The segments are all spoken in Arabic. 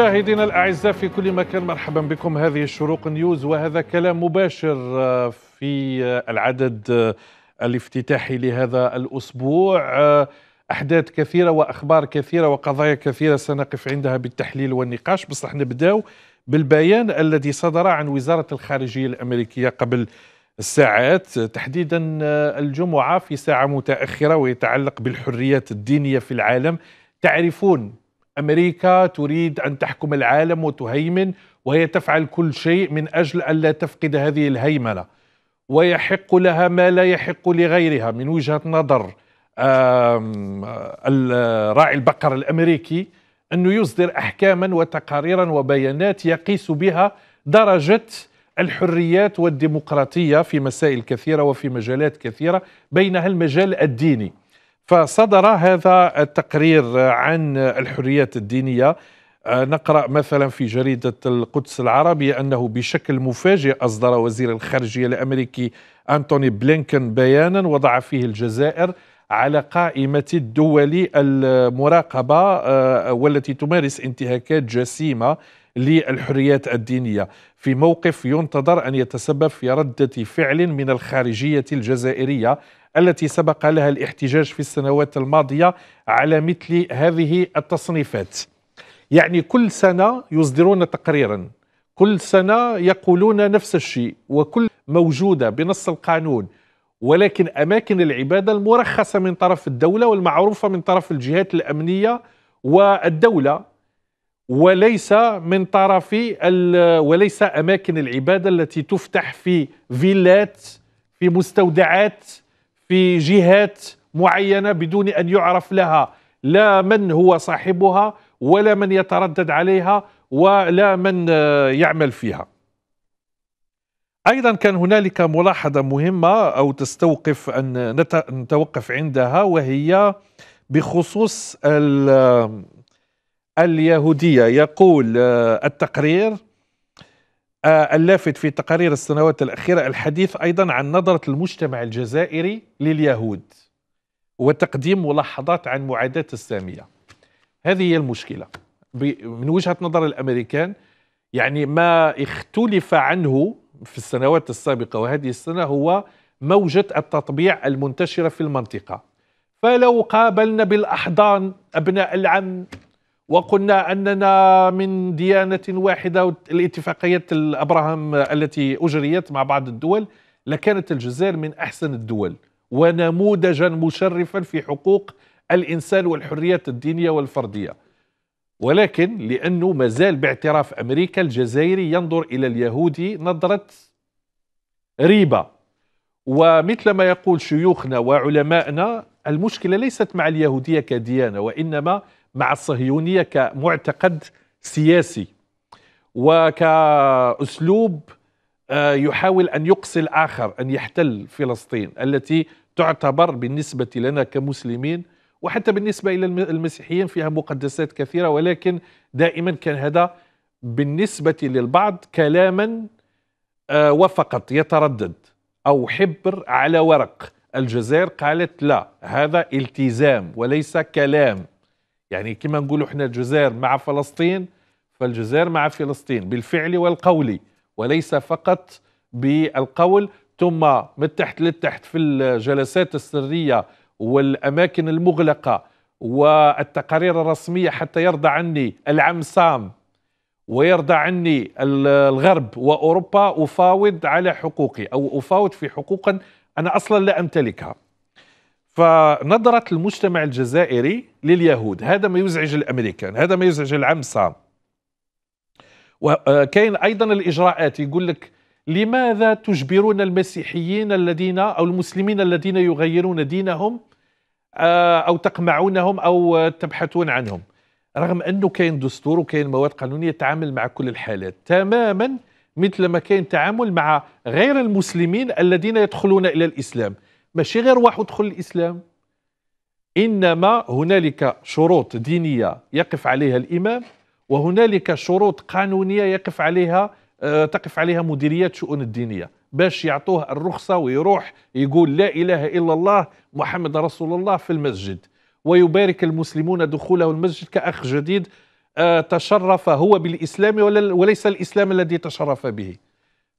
مشاهدينا الاعزاء في كل مكان مرحبا بكم هذه الشروق نيوز وهذا كلام مباشر آه، في آه، العدد آه، الافتتاحي لهذا الاسبوع احداث كثيره واخبار كثيره وقضايا كثيره سنقف عندها بالتحليل والنقاش بصح نبداو بالبيان الذي صدر عن وزاره الخارجيه الامريكيه قبل الساعات تحديدا الجمعه في ساعه متاخره ويتعلق بالحريات الدينيه في العالم تعرفون امريكا تريد ان تحكم العالم وتهيمن وهي تفعل كل شيء من اجل الا تفقد هذه الهيمنه ويحق لها ما لا يحق لغيرها من وجهه نظر آه، آه، راعي البقر الامريكي انه يصدر احكاما وتقاريرا وبيانات يقيس بها درجه الحريات والديمقراطيه في مسائل كثيره وفي مجالات كثيره بينها المجال الديني فصدر هذا التقرير عن الحريات الدينيه آه، نقرا مثلا في جريده القدس العربيه انه بشكل مفاجئ اصدر وزير الخارجيه الامريكي انتوني بلينكن بيانا وضع فيه الجزائر على قائمه الدول المراقبه آه، والتي تمارس انتهاكات جسيمه للحريات الدينيه في موقف ينتظر ان يتسبب في رده فعل من الخارجيه الجزائريه التي سبق لها الاحتجاج في السنوات الماضية على مثل هذه التصنيفات يعني كل سنة يصدرون تقريرا كل سنة يقولون نفس الشيء وكل موجودة بنص القانون ولكن أماكن العبادة المرخصة من طرف الدولة والمعروفة من طرف الجهات الأمنية والدولة وليس من طرف وليس أماكن العبادة التي تفتح في فيلات في مستودعات في جهات معينه بدون ان يعرف لها لا من هو صاحبها ولا من يتردد عليها ولا من آه، يعمل فيها ايضا كان هنالك ملاحظه مهمه او تستوقف ان نتوقف عندها وهي بخصوص اليهوديه يقول آه، التقرير آه، اللافت في تقارير السنوات الأخيرة الحديث أيضا عن نظرة المجتمع الجزائري لليهود وتقديم ملاحظات عن معاداة السامية هذه هي المشكلة من وجهة نظر الأمريكان يعني ما اختلف عنه في السنوات السابقة وهذه السنة هو موجة التطبيع المنتشرة في المنطقة فلو قابلنا بالأحضان أبناء العم وقلنا أننا من ديانة واحدة الاتفاقية الأبراهام التي أجريت مع بعض الدول لكانت الجزائر من أحسن الدول ونموذجا مشرفا في حقوق الإنسان والحريات الدينية والفردية ولكن لأنه مازال باعتراف أمريكا الجزائري ينظر إلى اليهودي نظرة ريبة ومثل ما يقول شيوخنا وعلمائنا المشكلة ليست مع اليهودية كديانة وإنما مع الصهيونية كمعتقد سياسي وكأسلوب آه، يحاول أن يقصي الآخر أن يحتل فلسطين التي تعتبر بالنسبة لنا كمسلمين وحتى بالنسبة إلى المسيحيين فيها مقدسات كثيرة ولكن دائما كان هذا بالنسبة للبعض كلاما آه، وفقط يتردد أو حبر على ورق الجزائر قالت لا هذا التزام وليس كلام يعني كما نقولوا احنا الجزائر مع فلسطين فالجزائر مع فلسطين بالفعل والقول وليس فقط بالقول ثم من تحت للتحت في الجلسات السرية والأماكن المغلقة والتقارير الرسمية حتى يرضى عني العم سام ويرضى عني الغرب وأوروبا أفاوض على حقوقي أو أفاوض في حقوق أنا أصلا لا أمتلكها فنظرة المجتمع الجزائري لليهود هذا ما يزعج الأمريكان هذا ما يزعج العم سام وكاين أيضا الإجراءات يقول لك لماذا تجبرون المسيحيين الذين أو المسلمين الذين يغيرون دينهم آه، أو تقمعونهم أو تبحثون عنهم رغم أنه كاين دستور وكاين مواد قانونية تعامل مع كل الحالات تماما مثل ما كاين تعامل مع غير المسلمين الذين يدخلون إلى الإسلام ماشي غير واحد دخل الإسلام إنما هنالك شروط دينية يقف عليها الإمام وهنالك شروط قانونية يقف عليها آه، تقف عليها مديريات شؤون الدينية باش يعطوه الرخصة ويروح يقول لا إله إلا الله محمد رسول الله في المسجد ويبارك المسلمون دخوله المسجد كأخ جديد آه، تشرف هو بالإسلام وليس الإسلام الذي تشرف به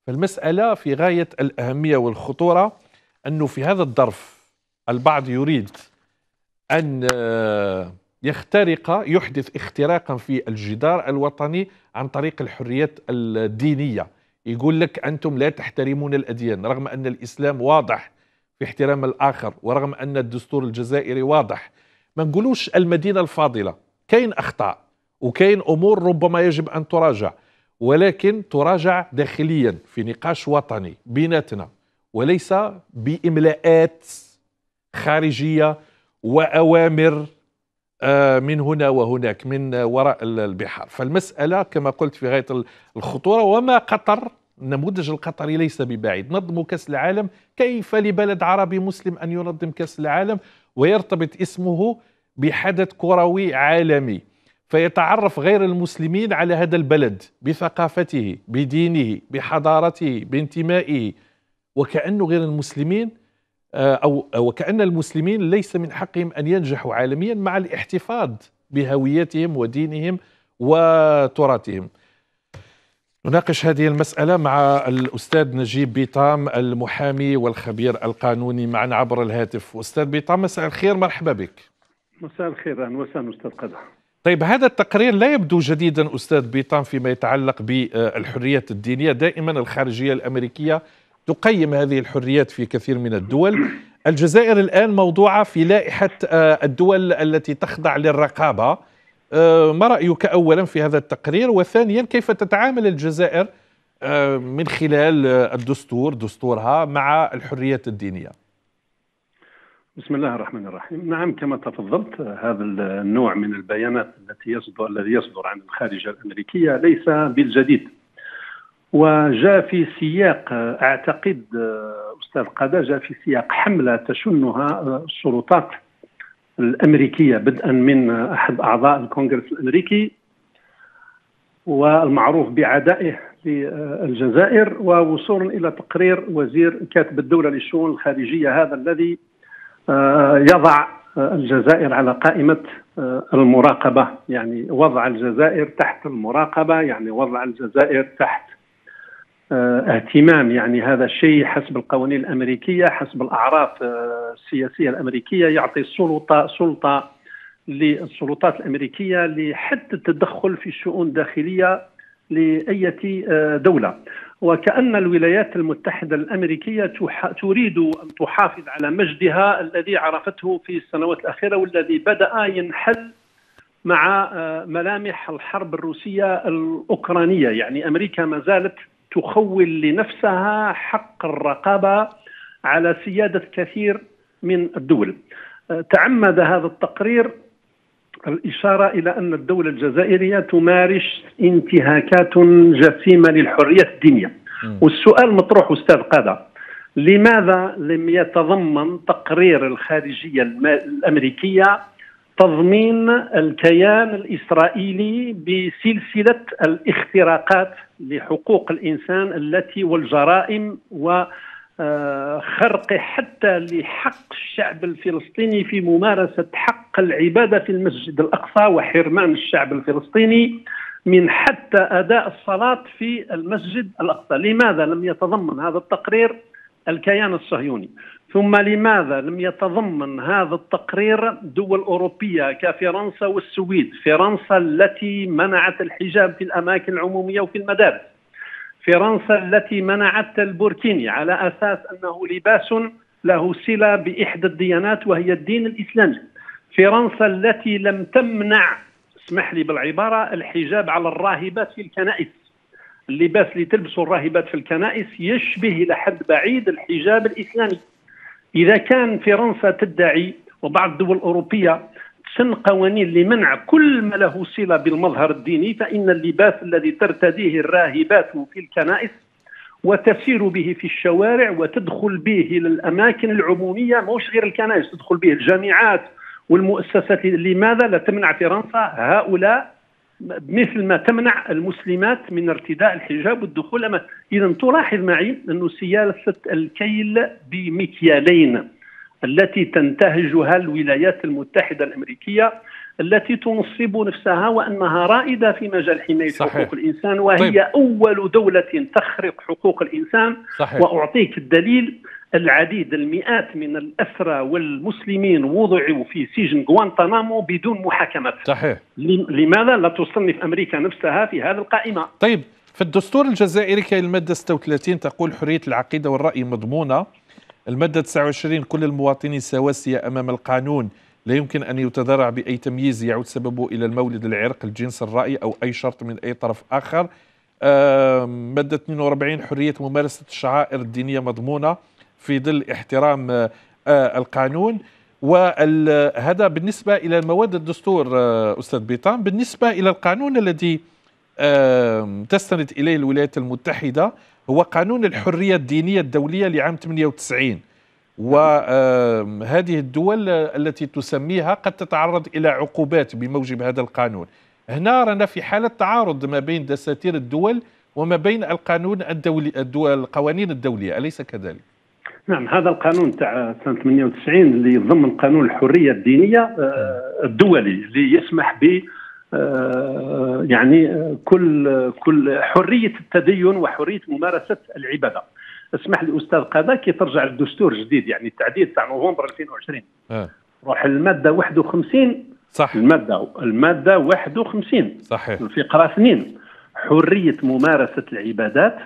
فالمسألة في غاية الأهمية والخطورة أنه في هذا الظرف البعض يريد أن آه، يخترق يحدث اختراقا في الجدار الوطني عن طريق الحريات الدينية يقول لك أنتم لا تحترمون الأديان رغم أن الإسلام واضح في احترام الآخر ورغم أن الدستور الجزائري واضح ما نقولوش المدينة الفاضلة كاين أخطاء وكاين أمور ربما يجب أن تراجع ولكن تراجع داخليا في نقاش وطني بيناتنا وليس باملاءات خارجيه واوامر آه، من هنا وهناك من وراء البحار فالمساله كما قلت في غايه الخطوره وما قطر النموذج القطري ليس ببعيد نظم كاس العالم كيف لبلد عربي مسلم ان ينظم كاس العالم ويرتبط اسمه بحدث كروي عالمي فيتعرف غير المسلمين على هذا البلد بثقافته بدينه بحضارته بانتمائه وكأنه غير المسلمين آه، أو آه، وكأن المسلمين ليس من حقهم أن ينجحوا عالميا مع الاحتفاظ بهويتهم ودينهم وتراثهم نناقش هذه المسألة مع الأستاذ نجيب بيطام المحامي والخبير القانوني معنا عبر الهاتف أستاذ بيطام مساء الخير مرحبا بك مساء الخير أهلا وسهلا أستاذ قدر طيب هذا التقرير لا يبدو جديدا أستاذ بيطام فيما يتعلق بالحريات الدينية دائما الخارجية الأمريكية تقيم هذه الحريات في كثير من الدول الجزائر الآن موضوعة في لائحة آه، الدول التي تخضع للرقابة آه، ما رأيك أولا في هذا التقرير وثانيا كيف تتعامل الجزائر آه، من خلال الدستور دستورها مع الحريات الدينية بسم الله الرحمن الرحيم نعم كما تفضلت هذا النوع من البيانات التي يصدر الذي يصدر عن الخارجة الأمريكية ليس بالجديد وجاء في سياق اعتقد استاذ قاده جاء في سياق حمله تشنها آه، السلطات الامريكيه بدءا من احد اعضاء الكونغرس الامريكي والمعروف بعدائه للجزائر ووصولا الى تقرير وزير كاتب الدوله للشؤون الخارجيه هذا الذي آه، يضع آه، الجزائر على قائمه المراقبه يعني وضع الجزائر تحت المراقبه يعني وضع الجزائر تحت آه، اهتمام يعني هذا الشيء حسب القوانين الامريكيه حسب الاعراف آه، السياسيه الامريكيه يعطي سلطه سلطه للسلطات الامريكيه لحد التدخل في الشؤون الداخليه لاي آه، دوله وكان الولايات المتحده الامريكيه تريد ان تحافظ على مجدها الذي عرفته في السنوات الاخيره والذي بدا ينحل مع ملامح الحرب الروسيه الاوكرانيه يعني امريكا ما زالت تخول لنفسها حق الرقابه على سياده كثير من الدول. أه، تعمد هذا التقرير الاشاره الى ان الدوله الجزائريه تمارس انتهاكات جسيمه للحريات الدينيه. والسؤال مطروح استاذ قاده لماذا لم يتضمن تقرير الخارجيه الامريكيه تضمين الكيان الاسرائيلي بسلسله الاختراقات لحقوق الانسان التي والجرائم و آه، خرق حتى لحق الشعب الفلسطيني في ممارسه حق العباده في المسجد الاقصى وحرمان الشعب الفلسطيني من حتى اداء الصلاه في المسجد الاقصى، لماذا لم يتضمن هذا التقرير الكيان الصهيوني؟ ثم لماذا لم يتضمن هذا التقرير دول أوروبية كفرنسا والسويد فرنسا التي منعت الحجاب في الأماكن العمومية وفي المدارس فرنسا التي منعت البوركيني على أساس أنه لباس له صلة بإحدى الديانات وهي الدين الإسلامي فرنسا التي لم تمنع اسمح لي بالعبارة الحجاب على الراهبات في الكنائس اللباس اللي تلبسه الراهبات في الكنائس يشبه إلى حد بعيد الحجاب الإسلامي اذا كان فرنسا تدعي وبعض الدول الاوروبيه سن قوانين لمنع كل ما له صله بالمظهر الديني فان اللباس الذي ترتديه الراهبات في الكنائس وتسير به في الشوارع وتدخل به للاماكن العموميه موش غير الكنائس تدخل به الجامعات والمؤسسات لماذا لا تمنع فرنسا هؤلاء مثل ما تمنع المسلمات من ارتداء الحجاب والدخول أمام إذا تلاحظ معي أن سياسة الكيل بمكيالين التي تنتهجها الولايات المتحدة الأمريكية التي تنصب نفسها وانها رائده في مجال حمايه صحيح. حقوق الانسان وهي طيب. اول دوله تخرق حقوق الانسان صحيح. واعطيك الدليل العديد المئات من الأسرى والمسلمين وضعوا في سجن غوانتانامو بدون محاكمة صحيح لماذا لا تصنف أمريكا نفسها في هذه القائمة طيب في الدستور الجزائري كاين المادة 36 تقول حرية العقيدة والرأي مضمونة المادة 29 كل المواطنين سواسية أمام القانون لا يمكن أن يتذرع بأي تمييز يعود سببه إلى المولد العرق الجنس الرأي أو أي شرط من أي طرف آخر آه مادة 42 حرية ممارسة الشعائر الدينية مضمونة في ظل احترام آه، آه، القانون وهذا بالنسبة إلى المواد الدستور آه، أستاذ بيطان بالنسبة إلى القانون الذي تستند إليه الولايات المتحدة هو قانون الحرية الدينية الدولية لعام 98 وهذه الدول التي تسميها قد تتعرض إلى عقوبات بموجب هذا القانون هنا رانا في حالة تعارض ما بين دساتير الدول وما بين القانون الدولي الدول القوانين الدولية أليس كذلك؟ نعم هذا القانون تاع سنه 98 اللي يضمن قانون الحريه الدينيه آه، الدولي اللي يسمح ب آه، يعني آه، كل كل حريه التدين وحريه ممارسه العباده اسمح لي استاذ قضاء كي ترجع للدستور الجديد يعني التعديل تاع نوفمبر 2020 آه. روح الماده 51 صح الماده الماده 51 صحيح الفقره 2 حريه ممارسه العبادات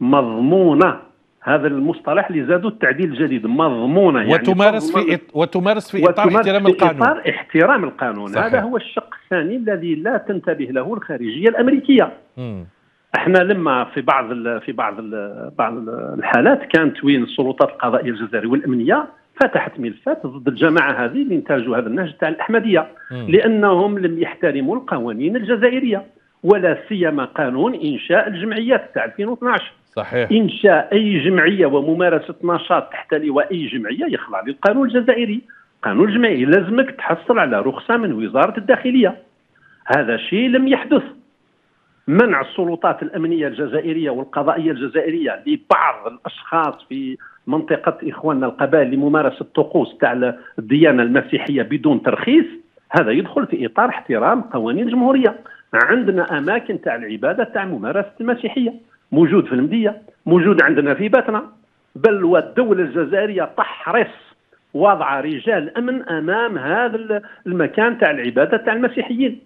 مضمونه هذا المصطلح اللي زادوا التعديل الجديد مضمونه يعني وتمارس في إط... وتمارس في اطار وتمارس احترام في القانون اطار احترام القانون صحيح. هذا هو الشق الثاني الذي لا تنتبه له الخارجيه الامريكيه م. احنا لما في بعض ال... في بعض ال... بعض الحالات كانت وين السلطات القضائيه الجزائريه والامنيه فتحت ملفات ضد الجماعه هذه اللي انتاجوا هذا النهج تاع الاحمديه م. لانهم لم يحترموا القوانين الجزائريه ولا سيما قانون انشاء الجمعيات تاع 2012 صحيح انشاء اي جمعيه وممارسه نشاط تحت لواء اي جمعيه يخضع للقانون الجزائري قانون الجمعيه لازمك تحصل على رخصه من وزاره الداخليه هذا شيء لم يحدث منع السلطات الامنيه الجزائريه والقضائيه الجزائريه لبعض الاشخاص في منطقه اخواننا القبائل لممارسه طقوس تاع الديانه المسيحيه بدون ترخيص هذا يدخل في اطار احترام قوانين الجمهوريه عندنا اماكن تاع العباده تاع ممارسه المسيحيه موجود في المديه موجود عندنا في باتنا بل والدوله الجزائريه تحرص وضع رجال امن امام هذا المكان تاع العباده تاع المسيحيين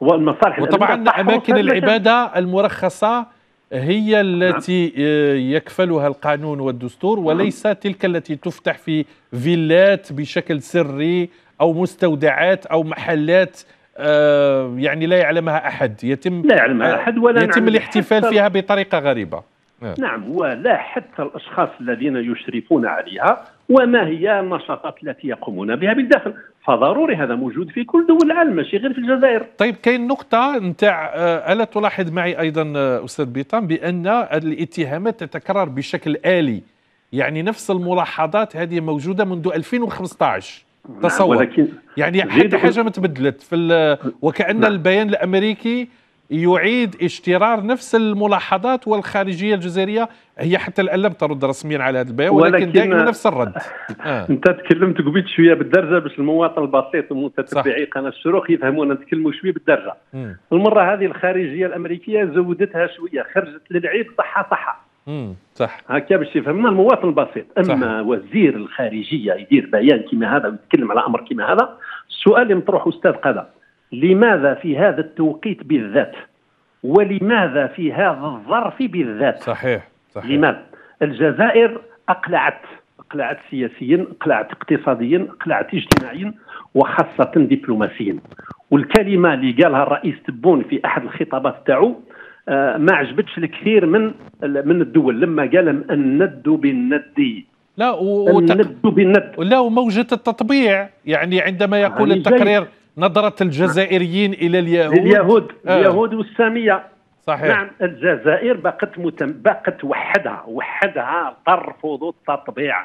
والمصالح وطبعا اماكن العباده المرخصه هي التي آه، يكفلها القانون والدستور نعم. وليس تلك التي تفتح في فيلات بشكل سري او مستودعات او محلات آه، يعني لا يعلمها احد يتم لا يعلمها احد ولا يتم الاحتفال فيها بطريقه غريبه نعم. نعم ولا حتى الاشخاص الذين يشرفون عليها وما هي النشاطات التي يقومون بها بالداخل فضروري هذا موجود في كل دول العالم ماشي غير في الجزائر طيب كاين نقطة نتاع آه، ألا تلاحظ معي أيضا آه، أستاذ بيطان بأن الاتهامات تتكرر بشكل آلي يعني نفس الملاحظات هذه موجودة منذ 2015 نعم، تصور ولكن يعني حتى حاجه ما تبدلت في وكان نعم. البيان الامريكي يعيد اشترار نفس الملاحظات والخارجيه الجزائريه هي حتى الان لم ترد رسميا على هذا البيان ولكن, ولكن دائما نفس الرد آه. انت تكلمت قبيل شويه بالدرجه باش المواطن البسيط ومتتبعي قناه الشروق يفهمونا نتكلموا شويه بالدرجه م. المره هذه الخارجيه الامريكيه زودتها شويه خرجت للعيب صحه صحه صح هكا باش يفهمنا المواطن البسيط اما صح. وزير الخارجيه يدير بيان كيما هذا ويتكلم على امر كيما هذا السؤال اللي مطروح استاذ قذا لماذا في هذا التوقيت بالذات ولماذا في هذا الظرف بالذات صحيح صحيح لماذا الجزائر اقلعت اقلعت سياسيا اقلعت اقتصاديا اقلعت اجتماعيا وخاصه دبلوماسيا والكلمه اللي قالها الرئيس تبون في احد الخطابات تاعو آه، ما عجبتش الكثير من من الدول لما قال الند بالند لا و... الند بالند لا وموجة التطبيع يعني عندما آه، يقول يعني التقرير نظرة الجزائريين إلى اليهود اليهود آه. اليهود والسامية صحيح نعم الجزائر بقت متم... بقت وحدها وحدها ترفض التطبيع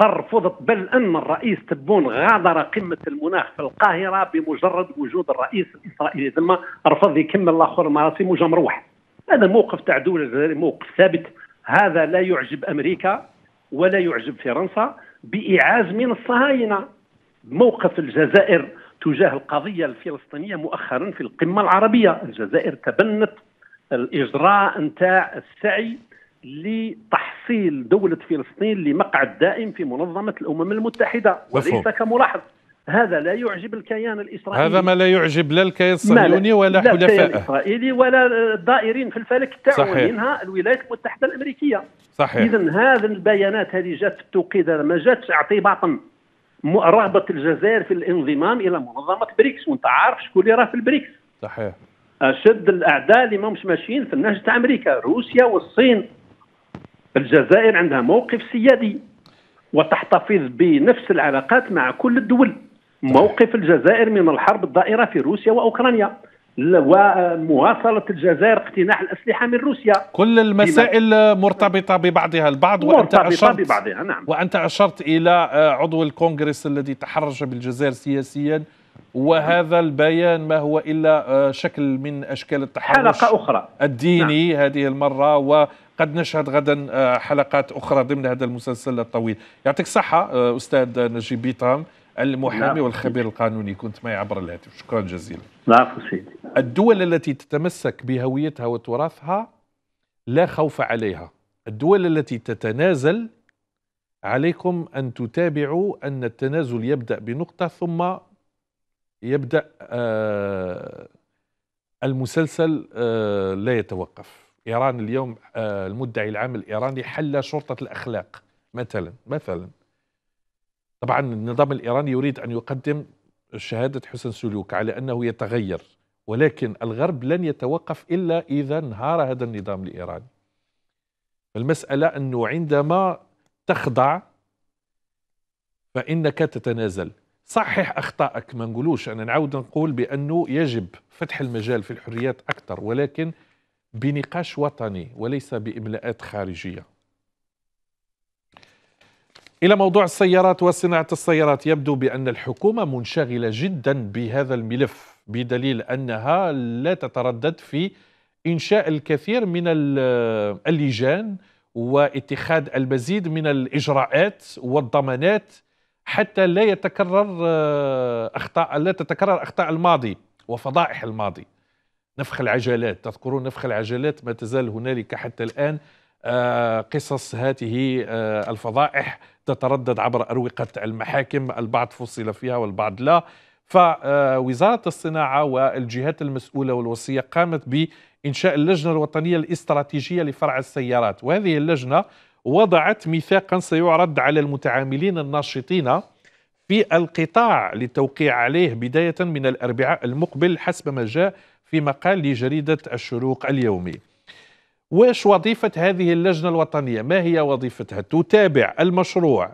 ترفضت بل ان الرئيس تبون غادر قمه المناخ في القاهره بمجرد وجود الرئيس الاسرائيلي ثم رفض يكمل الاخر المراسم وجا مروح هذا موقف تاع الدوله الجزائريه موقف ثابت هذا لا يعجب امريكا ولا يعجب فرنسا باعاز من الصهاينه موقف الجزائر تجاه القضيه الفلسطينيه مؤخرا في القمه العربيه الجزائر تبنت الاجراء نتاع السعي لتحصيل دولة فلسطين لمقعد دائم في منظمة الأمم المتحدة وليس كملاحظ هذا لا يعجب الكيان الإسرائيلي هذا ما لا يعجب لا الكيان الصهيوني ولا حلفائه لا الكيان الإسرائيلي ولا الدائرين في الفلك تاعو منها الولايات المتحدة الأمريكية صحيح إذا هذه البيانات هذه جات في التوقيت هذا ما جاتش اعتباطا رغبة الجزائر في الانضمام إلى منظمة بريكس وأنت عارف شكون اللي راه في البريكس صحيح أشد الأعداء اللي ماهمش ماشيين في النهج تاع أمريكا روسيا والصين الجزائر عندها موقف سيادي وتحتفظ بنفس العلاقات مع كل الدول موقف الجزائر من الحرب الدائره في روسيا واوكرانيا ومواصله الجزائر اقتناع الاسلحه من روسيا كل المسائل مرتبطه ببعضها البعض وانت اشرت ببعضها نعم وانت اشرت الى آه، عضو الكونغرس الذي تحرش بالجزائر سياسيا وهذا البيان ما هو الا آه، شكل من اشكال التحرش حلقه اخرى الديني نعم. هذه المره قد نشهد غدا آه، حلقات أخرى ضمن هذا المسلسل الطويل يعطيك صحة آه، أستاذ نجيب بيطام المحامي نعم. والخبير القانوني كنت معي عبر الهاتف شكرا جزيلا نعم، العفو سيدي الدول التي تتمسك بهويتها وتراثها لا خوف عليها الدول التي تتنازل عليكم أن تتابعوا أن التنازل يبدأ بنقطة ثم يبدأ آه، المسلسل لا يتوقف إيران اليوم آه، المدعي العام الإيراني حل شرطة الأخلاق مثلا مثلا طبعا النظام الإيراني يريد أن يقدم شهادة حسن سلوك على أنه يتغير ولكن الغرب لن يتوقف إلا إذا انهار هذا النظام الإيراني المسألة أنه عندما تخضع فإنك تتنازل صحح أخطائك ما نقولوش أنا نعاود نقول بأنه يجب فتح المجال في الحريات أكثر ولكن بنقاش وطني وليس باملاءات خارجيه الى موضوع السيارات وصناعه السيارات يبدو بان الحكومه منشغله جدا بهذا الملف بدليل انها لا تتردد في انشاء الكثير من اللجان واتخاذ المزيد من الاجراءات والضمانات حتى لا يتكرر آه، اخطاء لا تتكرر اخطاء الماضي وفضائح الماضي نفخ العجلات تذكرون نفخ العجلات ما تزال هنالك حتى الآن آه، قصص هذه آه، الفضائح تتردد عبر أروقة المحاكم البعض فصل فيها والبعض لا فوزارة الصناعة والجهات المسؤولة والوصية قامت بإنشاء اللجنة الوطنية الاستراتيجية لفرع السيارات وهذه اللجنة وضعت ميثاقا سيعرض على المتعاملين الناشطين في القطاع للتوقيع عليه بداية من الأربعاء المقبل حسب ما جاء في مقال لجريدة الشروق اليومي واش وظيفة هذه اللجنة الوطنية ما هي وظيفتها تتابع المشروع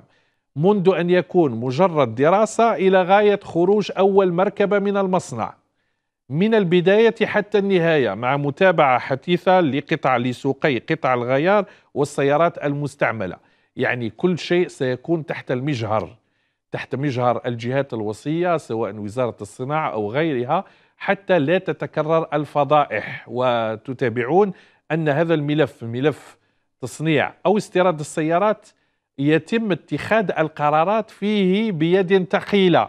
منذ أن يكون مجرد دراسة إلى غاية خروج أول مركبة من المصنع من البداية حتى النهاية مع متابعة حثيثة لقطع لسوقي قطع الغيار والسيارات المستعملة يعني كل شيء سيكون تحت المجهر تحت مجهر الجهات الوصية سواء وزارة الصناعة أو غيرها حتى لا تتكرر الفضائح وتتابعون أن هذا الملف ملف تصنيع أو استيراد السيارات يتم اتخاذ القرارات فيه بيد ثقيلة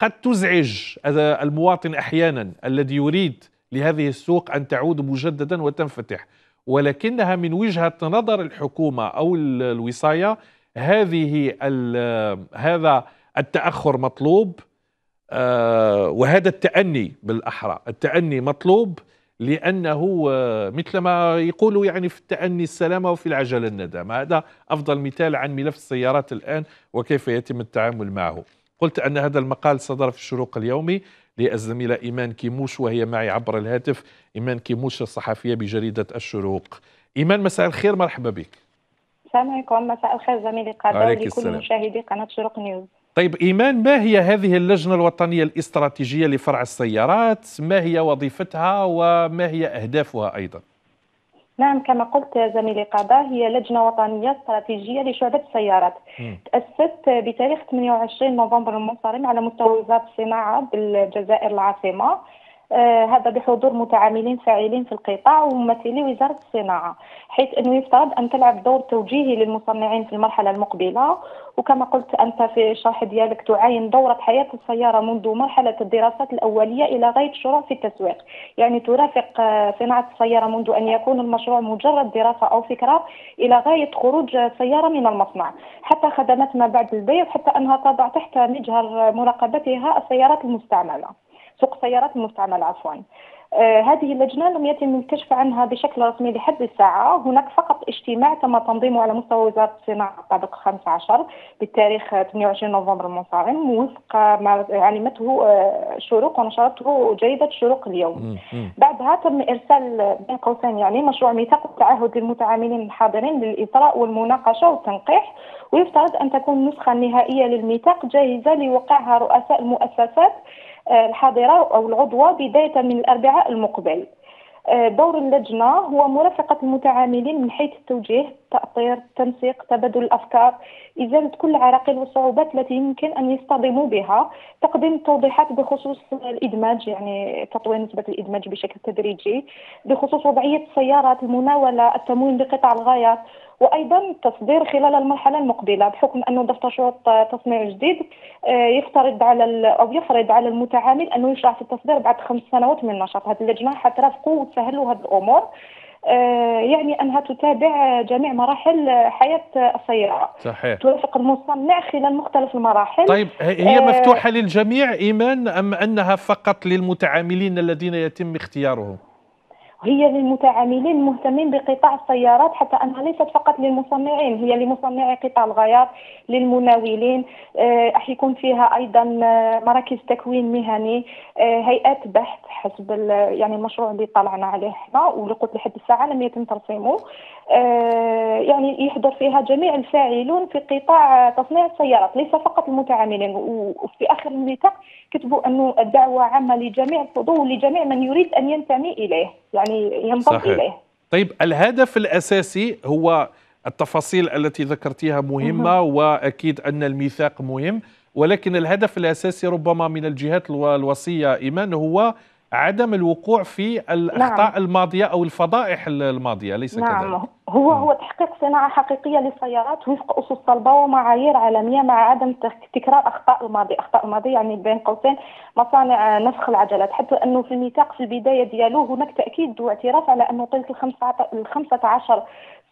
قد تزعج المواطن أحيانا الذي يريد لهذه السوق أن تعود مجددا وتنفتح ولكنها من وجهة نظر الحكومة أو الوصاية هذه هذا التأخر مطلوب آه، وهذا التأني بالأحرى التأني مطلوب لأنه آه، مثل ما يقولوا يعني في التأني السلامة وفي العجلة الندامة هذا أفضل مثال عن ملف السيارات الآن وكيف يتم التعامل معه قلت أن هذا المقال صدر في الشروق اليومي للزميله ايمان كيموش وهي معي عبر الهاتف ايمان كيموش الصحفيه بجريده الشروق ايمان مساء الخير مرحبا بك السلام عليكم مساء الخير زميلي قادر لكل مشاهدي قناه شروق نيوز طيب إيمان ما هي هذه اللجنة الوطنية الاستراتيجية لفرع السيارات ما هي وظيفتها وما هي أهدافها أيضا نعم كما قلت زميلي قضاء هي لجنة وطنية استراتيجية لشعبة السيارات تأسست بتاريخ 28 نوفمبر المنصرم على مستوى وزارة الصناعة بالجزائر العاصمة آه، هذا بحضور متعاملين فاعلين في القطاع وممثلي وزارة الصناعة حيث أنه يفترض أن تلعب دور توجيهي للمصنعين في المرحلة المقبلة وكما قلت أنت في الشرح ديالك تعاين دورة حياة السيارة منذ مرحلة الدراسات الأولية إلى غاية الشروع في التسويق يعني ترافق آه، صناعة السيارة منذ أن يكون المشروع مجرد دراسة أو فكرة إلى غاية خروج سيارة من المصنع حتى خدمات ما بعد البيع حتى أنها تضع تحت مجهر مراقبتها السيارات المستعملة سوق السيارات المستعمل عفوا آه، هذه اللجنه لم يتم الكشف عنها بشكل رسمي لحد الساعه، هناك فقط اجتماع تم تنظيمه على مستوى وزاره الصناعه طابق 15 بالتاريخ 28 نوفمبر المنصرم وفق ما علمته آه، شروق ونشرته جريده شروق اليوم. بعدها تم ارسال بين قوسين يعني مشروع ميثاق التعهد للمتعاملين الحاضرين للاطراء والمناقشه والتنقيح ويفترض ان تكون النسخه النهائيه للميثاق جاهزه لوقعها رؤساء المؤسسات آه، الحاضرة أو العضوة بداية من الأربعاء المقبل آه، دور اللجنة هو مرافقة المتعاملين من حيث التوجيه التخطير التنسيق تبادل الأفكار إزالة كل العراقيل والصعوبات التي يمكن أن يصطدموا بها تقديم التوضيحات بخصوص الإدماج يعني تطوير نسبة الإدماج بشكل تدريجي بخصوص وضعية السيارات المناولة التموين بقطع الغايات وايضا تصدير خلال المرحله المقبله بحكم انه دفتر شروط تصنيع جديد آه، يفترض على او يفرض على المتعامل انه يشرع في التصدير بعد خمس سنوات من نشاط هذه اللجنه حترافقوا وتسهلوا هذه الامور آه، يعني انها تتابع جميع مراحل حياه السياره صحيح توافق المصنع خلال مختلف المراحل طيب هي آه، مفتوحه للجميع ايمان ام انها فقط للمتعاملين الذين يتم اختيارهم هي للمتعاملين المهتمين بقطاع السيارات حتى أنها ليست فقط للمصنعين هي لمصنعي قطاع الغيار للمناولين آه، راح يكون فيها أيضا آه، مراكز تكوين مهني آه، هيئات بحث حسب يعني المشروع اللي طلعنا عليه حنا واللي قلت لحد الساعة لم يتم ترسيمه آه، يعني يحضر فيها جميع الفاعلون في قطاع تصنيع السيارات ليس فقط المتعاملين وفي اخر الميثاق كتبوا انه الدعوه عامه لجميع الفضول لجميع من يريد ان ينتمي اليه يعني ينضم اليه طيب الهدف الاساسي هو التفاصيل التي ذكرتيها مهمه واكيد ان الميثاق مهم ولكن الهدف الاساسي ربما من الجهات الوصيه ايمان هو عدم الوقوع في الأخطاء نعم. الماضية أو الفضائح الماضية ليس نعم. كذلك هو هو تحقيق صناعة حقيقية للسيارات وفق أسس صلبة ومعايير عالمية مع عدم تكرار أخطاء الماضي، أخطاء الماضي يعني بين قوسين مصانع آه، نسخ العجلات، حتى أنه في الميثاق في البداية ديالو هناك تأكيد واعتراف على أنه طيلة ال 15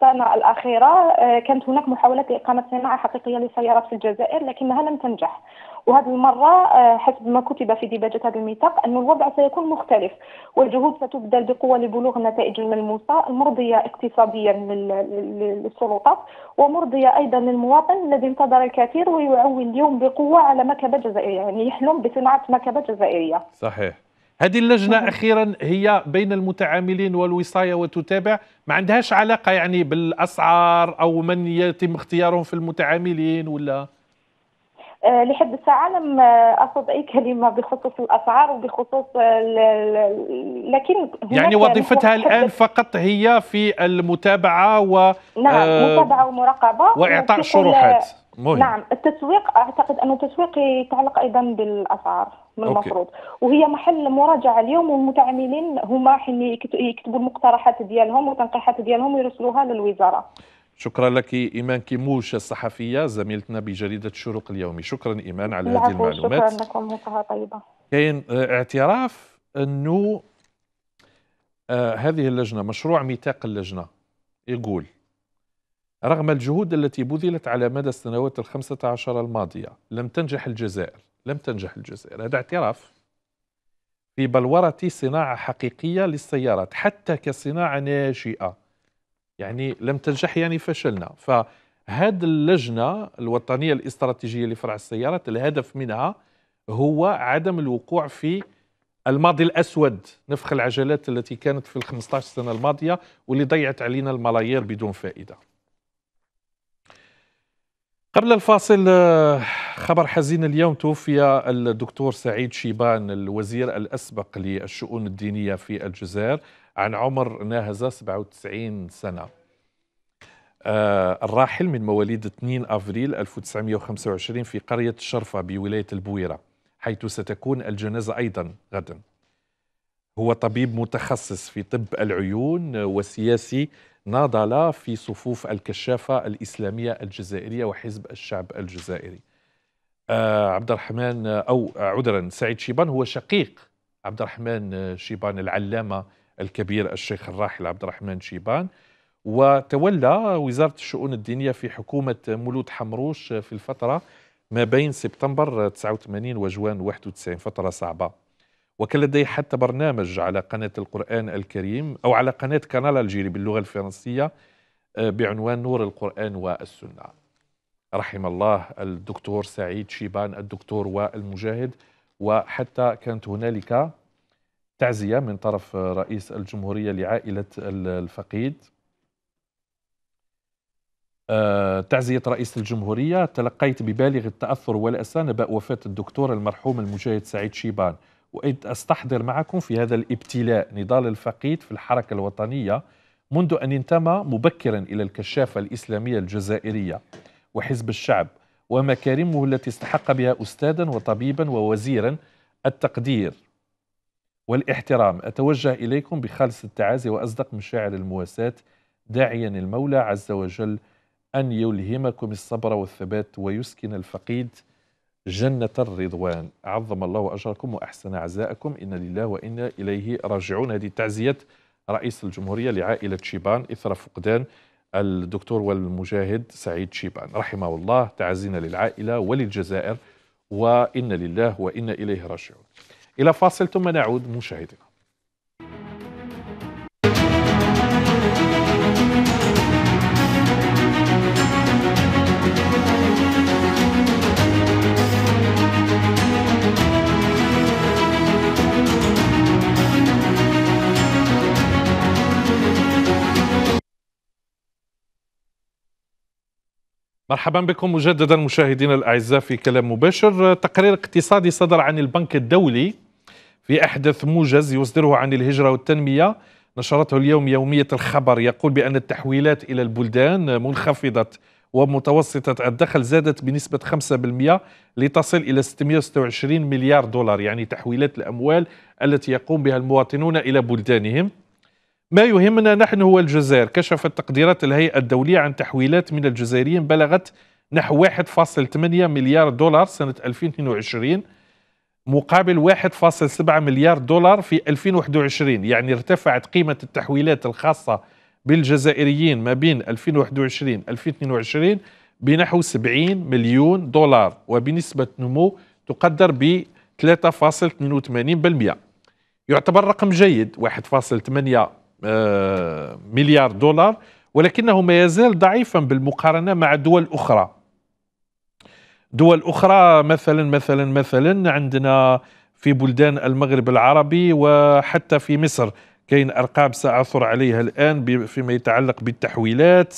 السنة الأخيرة آه، كانت هناك محاولات لإقامة صناعة حقيقية للسيارات في الجزائر لكنها لم تنجح وهذه المرة آه، حسب ما كتب في ديباجة هذا الميثاق أن الوضع سيكون مختلف والجهود ستبذل بقوة لبلوغ النتائج الملموسة المرضية اقتصاديا للسلطات ومرضية أيضا للمواطن الذي انتظر الكثير ويعول اليوم بقوة على مكبة جزائرية يعني يحلم بصناعة مكبة جزائرية صحيح هذه اللجنة أخيرا هي بين المتعاملين والوصاية وتتابع ما عندهاش علاقة يعني بالأسعار أو من يتم اختيارهم في المتعاملين ولا آه، لحد الساعة لم أصد أي كلمة بخصوص الأسعار وبخصوص لكن يعني وظيفتها الآن فقط هي في المتابعة و نعم آه، متابعة ومراقبة وإعطاء شروحات مهم. نعم التسويق أعتقد أن التسويق يتعلق أيضا بالأسعار من المفروض وهي محل مراجعه اليوم والمتعاملين هما حين يكتبوا المقترحات ديالهم والتنقيحات ديالهم ويرسلوها للوزاره شكرا لك إيمان كيموش الصحفية زميلتنا بجريدة الشروق اليومي شكرا إيمان على هذه المعلومات شكرا لكم مساحة طيبة كاين آه، اعتراف أنه آه، هذه اللجنة مشروع ميثاق اللجنة يقول رغم الجهود التي بذلت على مدى السنوات الخمسة عشر الماضية لم تنجح الجزائر لم تنجح الجزائر هذا اعتراف في بلورة صناعة حقيقية للسيارات حتى كصناعة ناشئة يعني لم تنجح يعني فشلنا فهذه اللجنة الوطنية الاستراتيجية لفرع السيارات الهدف منها هو عدم الوقوع في الماضي الأسود نفخ العجلات التي كانت في ال 15 سنة الماضية واللي ضيعت علينا الملايير بدون فائدة قبل الفاصل آه، خبر حزين اليوم توفي الدكتور سعيد شيبان الوزير الأسبق للشؤون الدينية في الجزائر عن عمر ناهز 97 سنة آه الراحل من مواليد 2 أفريل 1925 في قرية الشرفة بولاية البويرة حيث ستكون الجنازة أيضا غدا هو طبيب متخصص في طب العيون وسياسي ناضل في صفوف الكشافة الإسلامية الجزائرية وحزب الشعب الجزائري آه عبد الرحمن أو عذرا سعيد شيبان هو شقيق عبد الرحمن شيبان العلامة الكبير الشيخ الراحل عبد الرحمن شيبان وتولى وزارة الشؤون الدينية في حكومة مولود حمروش في الفترة ما بين سبتمبر 89 وجوان 91 فترة صعبة وكان لديه حتى برنامج على قناة القرآن الكريم أو على قناة كانال الجيري باللغة الفرنسية آه، بعنوان نور القرآن والسنة رحم الله الدكتور سعيد شيبان الدكتور والمجاهد وحتى كانت هنالك تعزية من طرف رئيس الجمهورية لعائلة الفقيد آه، تعزية رئيس الجمهورية تلقيت ببالغ التأثر والأسى نبأ وفاة الدكتور المرحوم المجاهد سعيد شيبان وإذ أستحضر معكم في هذا الابتلاء نضال الفقيد في الحركة الوطنية منذ أن انتمى مبكرا إلى الكشافة الإسلامية الجزائرية وحزب الشعب ومكارمه التي استحق بها أستاذا وطبيبا ووزيرا التقدير والاحترام أتوجه إليكم بخالص التعازي وأصدق مشاعر المواساة داعيا المولى عز وجل أن يلهمكم الصبر والثبات ويسكن الفقيد جنة الرضوان عظم الله أجركم وأحسن عزاءكم إن لله وإنا إليه راجعون هذه تعزية رئيس الجمهورية لعائلة شيبان إثر فقدان الدكتور والمجاهد سعيد شيبان رحمه الله تعزينا للعائلة وللجزائر وإن لله وإنا إليه راجعون إلى فاصل ثم نعود مشاهدينا مرحبا بكم مجددا مشاهدينا الاعزاء في كلام مباشر تقرير اقتصادي صدر عن البنك الدولي في أحدث موجز يصدره عن الهجرة والتنمية نشرته اليوم يومية الخبر يقول بأن التحويلات إلى البلدان منخفضة ومتوسطة الدخل زادت بنسبة 5% لتصل إلى 626 مليار دولار يعني تحويلات الأموال التي يقوم بها المواطنون إلى بلدانهم ما يهمنا نحن هو الجزائر كشفت تقديرات الهيئة الدولية عن تحويلات من الجزائريين بلغت نحو 1.8 مليار دولار سنة 2022 مقابل 1.7 مليار دولار في 2021 يعني ارتفعت قيمة التحويلات الخاصة بالجزائريين ما بين 2021 2022 بنحو 70 مليون دولار وبنسبة نمو تقدر ب 3.82% يعتبر رقم جيد 1.8 آه، مليار دولار ولكنه ما يزال ضعيفا بالمقارنة مع دول أخرى دول أخرى مثلا مثلا مثلا عندنا في بلدان المغرب العربي وحتى في مصر كاين أرقام سأعثر عليها الآن فيما يتعلق بالتحويلات